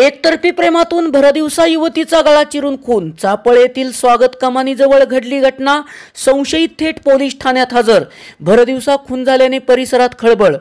एकतर्फी प्रेमातून भरदिवसा युवतीचा गळा चिरून खून चापळ येथील स्वागत जवळ घडली घटना संशयित थेट पोलीस ठाण्यात हजर भरदिवसा खून झाल्याने परिसरात खळबळ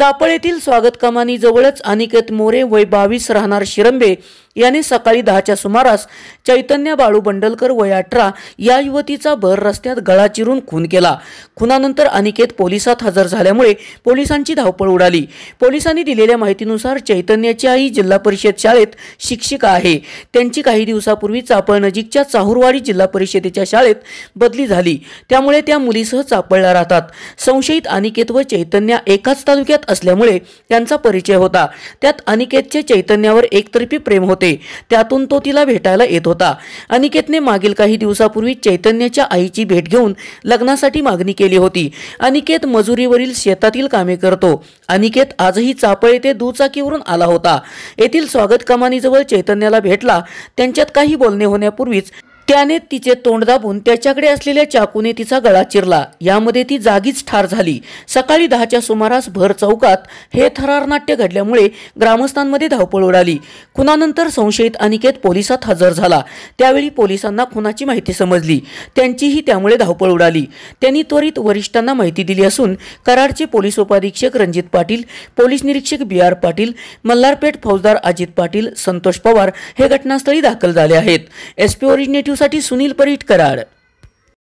चापळ येथील स्वागत कमानी जवळच अनिकेत मोरे वय बावीस राहणार शिरंबे यांनी सकाळी दहाच्या सुमारास चैतन्य बाळू बंडलकर वय अठरा या युवतीचा भर रस्त्यात गळा चिरून खून केला खुनानंतर अनिकेत पोलिसात हजर झाल्यामुळे पोलिसांची धावपळ उडाली पोलिसांनी दिलेल्या माहितीनुसार चैतन्याची आई जिल्हा परिषद शाळेत शिक्षिका आहे त्यांची काही दिवसापूर्वी चापळ नजीकच्या चाहूरवाडी जिल्हा परिषदेच्या शाळेत बदली झाली त्यामुळे त्या मुलीसह चापळला राहतात संशयित अनिकेत व चैतन्य एकाच तालुक्यात असल्यामुळे त्यांचा परिचय होता त्यात अनिकेतचे चैतन्यावर एकतर्फी प्रेम होते त्यातून तो तिला भेटायला येत होता अनिकेतने मागील काही दिवसापूर्वी चैतन्याच्या आईची भेट घेऊन लग्नासाठी मागणी केली होती अनिकेत मजुरीवरील शेतातील कामे करतो अनिकेत आजही चापळ येथे दुचाकीवरून आला होता येथील स्वागत कमानीजवळ चैतन्याला भेटला त्यांच्यात काही बोलणे होण्यापूर्वीच त्याने तिचे तोंड दाबून त्याच्याकडे असलेल्या चाकूने तिचा गळा चिरला यामध्ये ती जागीच ठार झाली सकाळी दहाच्या सुमारास भर चौकात हे थरार नाट्य घडल्यामुळे ग्रामस्थांमध्ये धावपळ उडाली खुनानंतर संशयित अनिकेत पोलिसात हजर झाला त्यावेळी पोलिसांना खुनाची माहिती समजली त्यांचीही त्यामुळे धावपळ उडाली त्यांनी त्वरित वरिष्ठांना माहिती दिली असून कराडचे पोलीस उपाधीक्षक रणजित पाटील पोलीस निरीक्षक बी आर पाटील मल्हारपेठ फौजदार अजित पाटील संतोष पवार हे घटनास्थळी दाखल झाले आहेत एसपी ओरिजिनेटिव्ह साठी सुनील परीट कराड